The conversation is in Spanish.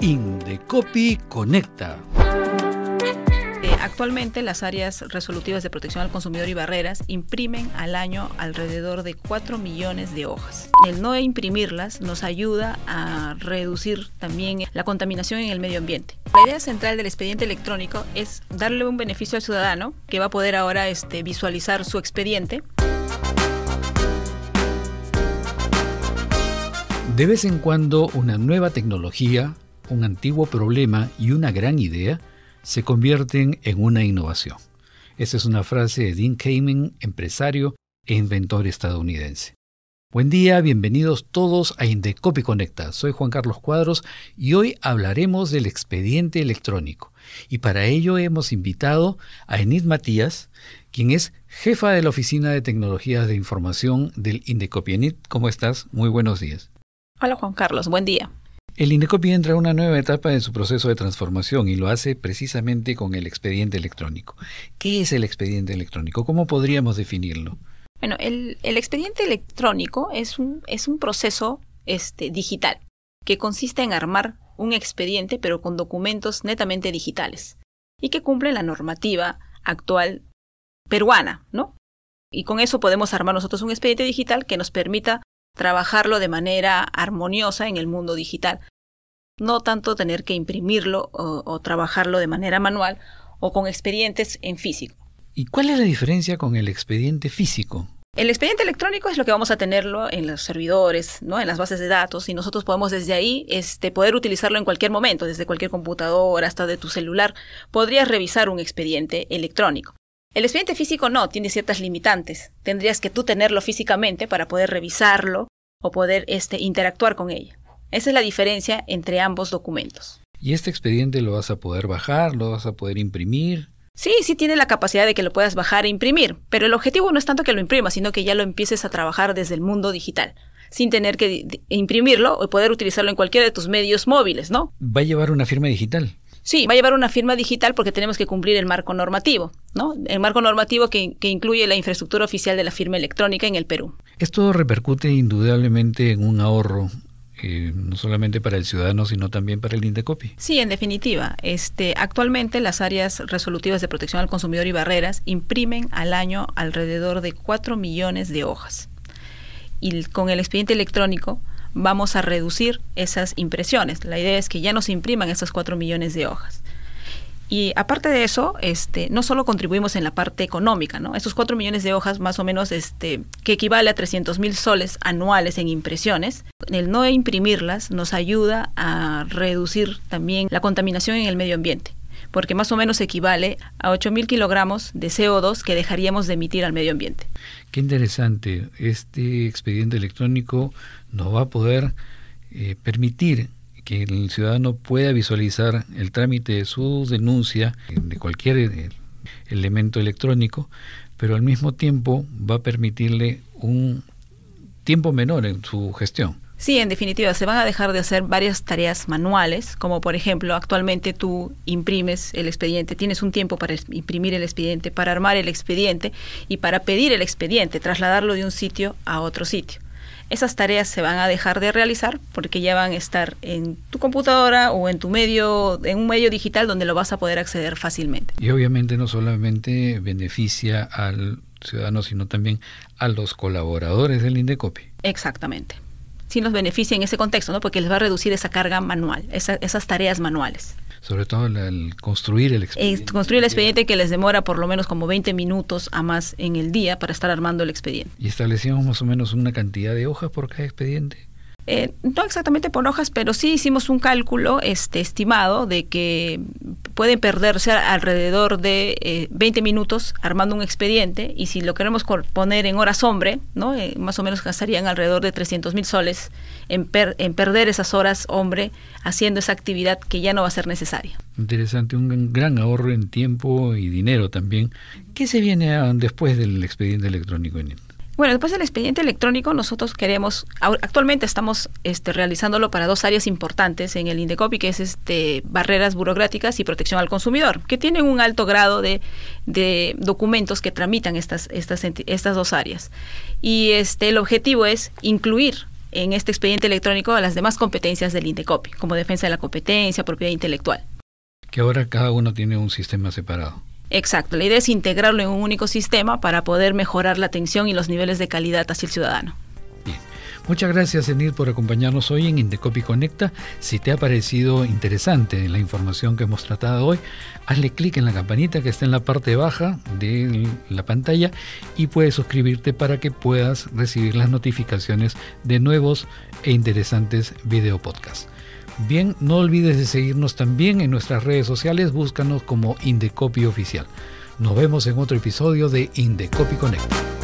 Indecopi Conecta. Eh, actualmente las áreas resolutivas de protección al consumidor y barreras imprimen al año alrededor de 4 millones de hojas. El no imprimirlas nos ayuda a reducir también la contaminación en el medio ambiente. La idea central del expediente electrónico es darle un beneficio al ciudadano que va a poder ahora este, visualizar su expediente. De vez en cuando una nueva tecnología un antiguo problema y una gran idea se convierten en una innovación. Esa es una frase de Dean Kamen, empresario e inventor estadounidense. Buen día, bienvenidos todos a Indecopy Conecta. Soy Juan Carlos Cuadros y hoy hablaremos del expediente electrónico. Y para ello hemos invitado a Enid Matías, quien es jefa de la Oficina de Tecnologías de Información del Indecopy. Enid, ¿cómo estás? Muy buenos días. Hola Juan Carlos, buen día. El INECOPI entra a una nueva etapa en su proceso de transformación y lo hace precisamente con el expediente electrónico. ¿Qué es el expediente electrónico? ¿Cómo podríamos definirlo? Bueno, el, expediente electrónico es un, proceso este, digital que consiste en armar un expediente pero con documentos netamente digitales y que cumple la normativa actual peruana, ¿no? Y con eso podemos armar nosotros un expediente digital que nos permita trabajarlo de manera armoniosa en el mundo digital. No tanto tener que imprimirlo o, trabajarlo de manera manual o con expedientes en físico. ¿Y cuál es la diferencia con el expediente físico? El expediente electrónico es lo que vamos a tenerlo en los servidores, ¿no? en las bases de datos, y nosotros podemos desde ahí este, poder utilizarlo en cualquier momento, desde cualquier computadora hasta de tu celular. Podrías revisar un expediente electrónico. El expediente físico no, tiene ciertas limitantes. Tendrías que tú tenerlo físicamente para poder revisarlo o poder este, interactuar con ella. Esa es la diferencia entre ambos documentos. ¿Y este expediente lo vas a poder bajar? ¿Lo vas a poder imprimir? Sí, sí tiene la capacidad de que lo puedas bajar e imprimir, pero el objetivo no es tanto que lo imprimas, sino que ya lo empieces a trabajar desde el mundo digital, sin tener que imprimirlo o poder utilizarlo en cualquiera de tus medios móviles, ¿no? Va a llevar una firma digital. Sí, va a llevar una firma digital porque tenemos que cumplir el marco normativo, ¿no? El marco normativo que, incluye la infraestructura oficial de la firma electrónica en el Perú. Esto repercute indudablemente en un ahorro eh, no solamente para el ciudadano, sino también para el INDECOPI. Sí, en definitiva. Este, actualmente las áreas resolutivas de protección al consumidor y barreras imprimen al año alrededor de 4 millones de hojas. Y con el expediente electrónico vamos a reducir esas impresiones. La idea es que ya no se impriman esas 4 millones de hojas. Y aparte de eso, este, no solo contribuimos en la parte económica, ¿no? Esos 4 millones de hojas, más o menos, este, que equivale a 300 mil soles anuales en impresiones, el no imprimirlas nos ayuda a reducir también la contaminación en el medio ambiente porque más o menos equivale a 8.000 kilogramos de CO2 que dejaríamos de emitir al medio ambiente. Qué interesante. Este expediente electrónico nos va a poder eh, permitir que el ciudadano pueda visualizar el trámite de su denuncia eh, de cualquier eh, elemento electrónico, pero al mismo tiempo va a permitirle un tiempo menor en su gestión. Sí, en definitiva, se van a dejar de hacer varias tareas manuales, como por ejemplo, actualmente tú imprimes el expediente, tienes un tiempo para imprimir el expediente, para armar el expediente y para pedir el expediente, trasladarlo de un sitio a otro sitio. Esas tareas se van a dejar de realizar porque ya van a estar en tu computadora o en tu medio, en un medio digital donde lo vas a poder acceder fácilmente. Y obviamente no solamente beneficia al ciudadano, sino también a los colaboradores del INDECOPI. Exactamente sí nos beneficia en ese contexto, ¿no? Porque les va a reducir esa carga manual, esas tareas manuales. Sobre todo el, construir el expediente. construir el expediente que les demora por lo menos como 20 minutos a más en el día para estar armando el expediente. ¿Y establecimos más o menos una cantidad de hojas por cada expediente? Eh, no exactamente por hojas, pero sí hicimos un cálculo este, estimado de que pueden perderse alrededor de 20 eh, minutos armando un expediente y si lo queremos poner en horas hombre, ¿no? Eh, más o menos gastarían alrededor de 300 mil soles en, en perder esas horas hombre haciendo esa actividad que ya no va a ser necesaria. Interesante, un gran ahorro en tiempo y dinero también. ¿Qué se viene ah, después del expediente electrónico, bueno, después del expediente electrónico, nosotros queremos, actualmente estamos este, realizándolo para dos áreas importantes en el INDECOPI, que es este, barreras burocráticas y protección al consumidor, que tienen un alto grado de, documentos que tramitan estas, estas, estas dos áreas. Y este, el objetivo es incluir en este expediente electrónico a las demás competencias del INDECOPI, como defensa de la competencia, propiedad intelectual. Que ahora cada uno tiene un sistema separado. Exacto, la idea es integrarlo en un único sistema para poder mejorar la atención y los niveles de calidad hacia el ciudadano. Bien. Muchas gracias, Enid, por acompañarnos hoy en Indecopy Conecta. Si te ha parecido interesante la información que hemos tratado hoy, hazle clic en la campanita que está en la parte baja de la pantalla y puedes suscribirte para que puedas recibir las notificaciones de nuevos e interesantes video podcasts. Bien, no olvides de seguirnos también en nuestras redes sociales, búscanos como Indecopy Oficial. Nos vemos en otro episodio de Indecopy Connect.